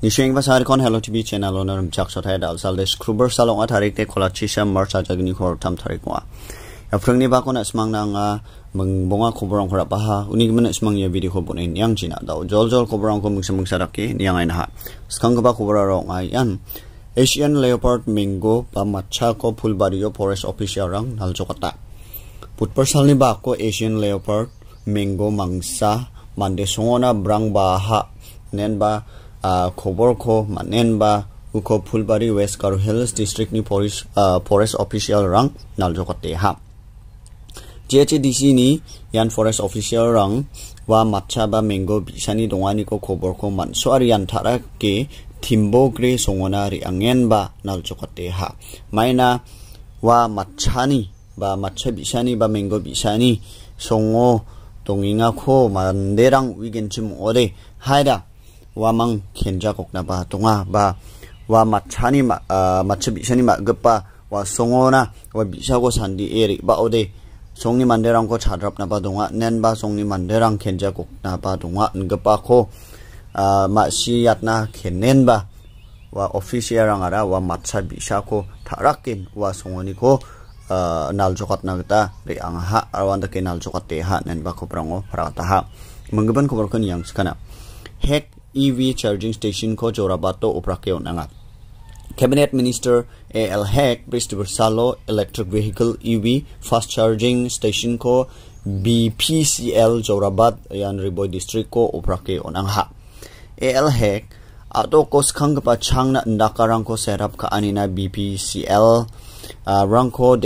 Nisheng basar kon Hello TV channel onar mchak shothai dal sal de scrubber salonga tharik te khola chisha mar gini kor tam tharik wa afrangni ya ba kon mang na nga mengbonga bonga khora pa unik uni gmen asmang ya video kobun in yang jina dau jol jol khobrong ko mungsa mungsa rakki yang ain ha skang ba khobra rong nga yan Asian leopard mingo pa matcha ko Fulbario forest official rang Put persal ni bako Asian leopard mingo mangsa mande songona brang baha nen ba khoborko manenba uko Pulbari West Garo Hills District ni Forest uh, Forest Official rang naljokote ha. JHDC ni yan Forest Official rang wa matcha ba mango bisani dongani ko khobor ko mansoari yan thara ke thimbo gre songona ri angen ba naljokote ha. Maina wa matchani ba matcha bisani ba mango bisani songo tonginga ko manderang wigenchim ore haida wamang kenja na ba tunga ba wa machani ma machu e ni ma gepa wa songona wa ko sandi eri ba ode songni manderang ko chadrap na ba donga nen ba songni manderang kenja na ba donga ngepa ko ma siyatna kenen ba wa official rang ara wa matcha ko tharakin wa songoni ko nal jokat na kita ri angha arwan ke nal jokat te ha nen ba ko prango prata ha mengeban ko yang sekana hek EV charging station ko Jorabato uprakeo nanga. Cabinet Minister A.L. Heck Salo electric vehicle EV fast charging station ko BPCL Jorabat yan Riboy District ko uprakeo nanga. A.L. Heck ato ko skang pa chang na ndakarang ko serap ka anina BPCL rangko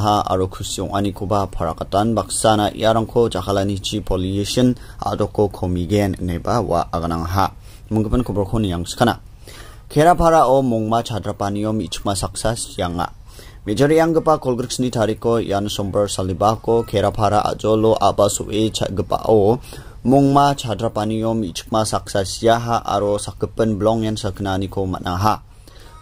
ha aro kusyong anikuba parakatan baksana iarangko jahalani chi pollution adoko komigen neba wa ha. Mungkupan kubrokho yang skana kera para o mongma chadrapanio michma yang sianga Mejari yang gepa kolgriksni tariko yan somber salibako kera para ajolo abasu e gepa o mongma ichma michma saksa siaha aro sakepen blong yan saknaniko ha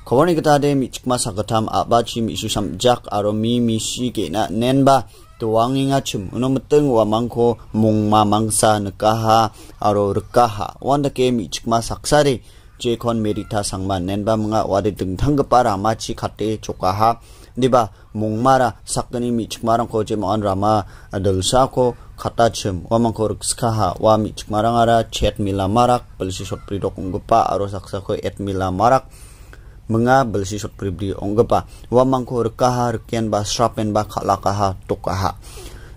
kawani kita de mi chikma sakatam abachi mi isu jak aro mi mi shi ke na nenba tu wangi chum uno meteng wa mangko mung ma mangsa nekaha aro rekaha wanda ke mi chikma saksari cekon merita sangma nembah munga wade dengtang kepara machi kate ba mung mungmara sakani mi chikmarang ko jemon rama adulsa ko kata cem wa mangko rikskaha wa mi cikma ara chet mila marak pelisi shot pridok pa aro saksa ko et mila marak menga belsi si shot pribri onggepa wa mangko rekaha rekian ba srapen ba khalakaha tokaha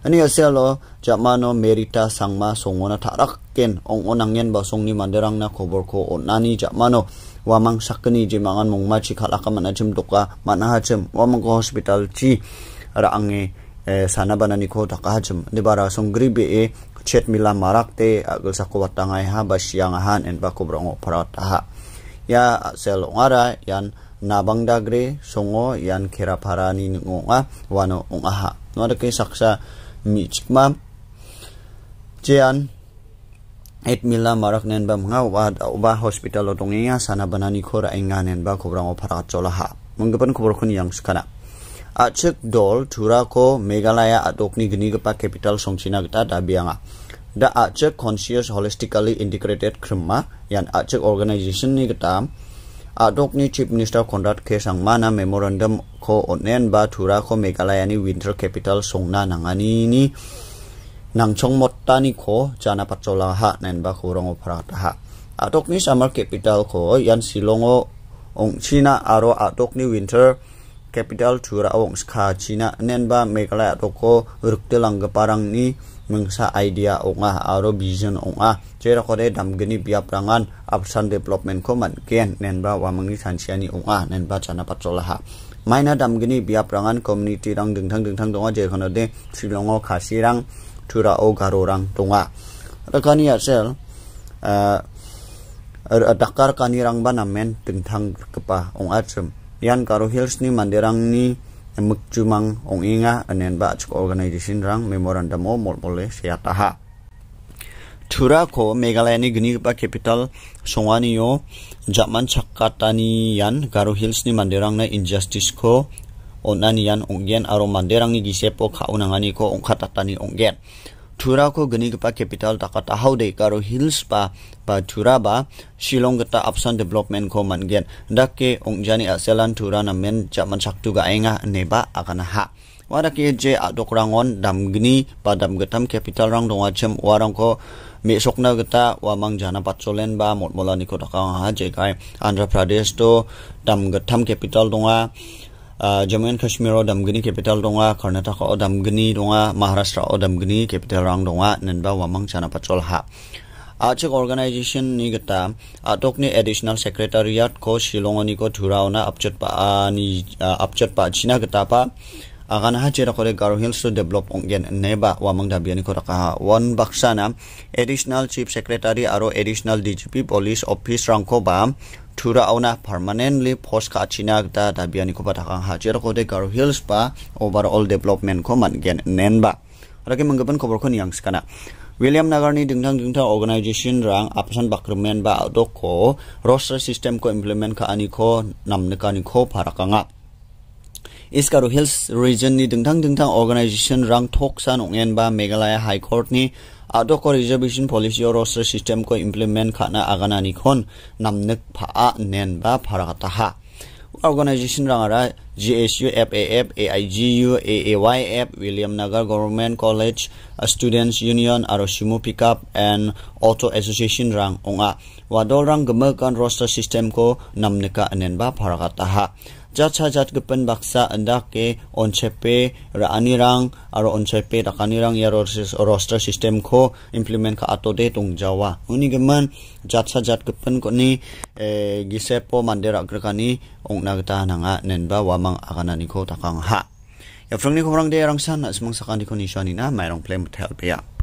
ani aselo jamano merita sangma songona ken ong onang yen ba songni khobor ko onani jamano wamang sakni jimangan mongma chi khalaka ha toka wa wamang ko hospital chi ra ange e, sana banani ko takahachim bara songgri be e chet mila marak te agel sakwat tangai ha siang han en ba kobrongo parataha ya sel ngara yan nabang dagre songo yan kira parani ngonga wano no ada ke saksa michma jian et mila marak nen ba wad wa ba hospital nga sana banani khora inga nen ba khobrang ophara cholaha ha. khobor khun yang skana acik dol turako megalaya ni geni gepa capital songchina china dabianga da acik conscious holistically integrated krema yan achik organization ni a adok ni chief minister konrad ke mana memorandum ko onen ba thura ko meghalaya ni winter capital songna nangani ni chong motta ni ko jana patchola ha nen ba khorong ophrata ha adok ni summer capital ko yan silongo ong China aro adok ni winter capital jura awong ska china nen ba mekla toko rukte langga parang ni mengsa idea onga aro vision onga chera kore damgeni biap rangan absan development ko ken nen ba wamangni sansiani onga nen ba chana patrolaha maina damgeni biap rangan community rang dengtang dengthang donga je kono de shilongo khasi rang jura o garo rang donga rakani asel eh, dakar kanirang banamen tentang kepa ong acem yan karo hills ni manderang ni emek cumang ong inga anen ba chuk organization rang memorandum o mol pole sia taha thura ko meghalaya ni gni ba capital songwani yo jaman chakkatani yan garo hills ni manderang na injustice ko onani yan onggen aro manderang ni gisepo khaunangani ko ongkhatatani onggen thura ko gani gpa capital hau de karo hills pa pa turaba ba shillong gata development ko man mangen dakke ongjani aselan thura na men jaman saktu ga enga neba akana ha ke je dam damgni pa damgetam capital rang dong chem warang ko me sokna wa wamang jana patcholen ba motmola niko ka ha je kai andhra pradesh to damgetam capital a Jammu and কাশ্মীৰৰ দামগিনি capital দা কৰ্ণাটক দামগিনি দা মহাৰাষ্ট্ৰ দামগিনি capital ৰং দা নেনবা ৱামং চানাপাচল হা আচেক অৰ্গেনাইজেশ্যননি গেটা আটকনি এডিশ্যনেল ছেক্ৰেটাৰিয়াট ক শ্বিলঙনি ক ধুৰাওনা আপচত পা আপচত পা চিনা গেটা পা আগানাহা চেৰা কৰে গাৰো হিলছটো ডেভেলপ অংগেন নেবা ৱামং ধাবিয়ানি কৰ কাহা ৱান বাক্সানা এডিশ্যনেল চিফ ছেক্ৰেটাৰী আৰু এডিশ্যনেল ডিজিপি পুলিচ অফিচ ৰংক বা थुरा आउना पार्मानेंटली फोर्स का अचिना दा दाबियानी को पता कहाँ हाजिर को दे गारो हिल्स बा ओवरऑल डेवलपमेंट को मन गेन नैन बा रखे मंगबन को बरखो नियंस करना विलियम नगर ने डिंगडंग डिंगडंग ऑर्गेनाइजेशन रंग आपसन बकरमेंट बा दो को रोस्टर सिस्टम को इंप्लीमेंट का अनिको नमन का अनिको फारकांगा इस गारो हिल्स रीजन ने डिंगडंग डिंगडंग ऑर्गेनाइजेशन रंग थोक्सान ओंगेन बा मेघालय हाई कोर्ट ने adok reservation policy or roster system ko implement khana agana nikhon namnek pha a nen ba pharata ha organization rangara gsu faf aigu aayf william nagar government college students union aroshimo pickup and auto association rang onga wadol rang gamakan roster system ko namneka anen ba pharakata ha jacha jat gepen baksa endake onchepe ra anirang aro onchepe rakanirang ya roster system ko implement ka atode tongjawa uni geman jacha jat gepen ko ni e, gisepo mandera grekani ongna gita nanga nenba wamang akanani ko takang ha ya frangni ko rang de rang sana semang smang sakani ko ni shani na mairong play mutel ya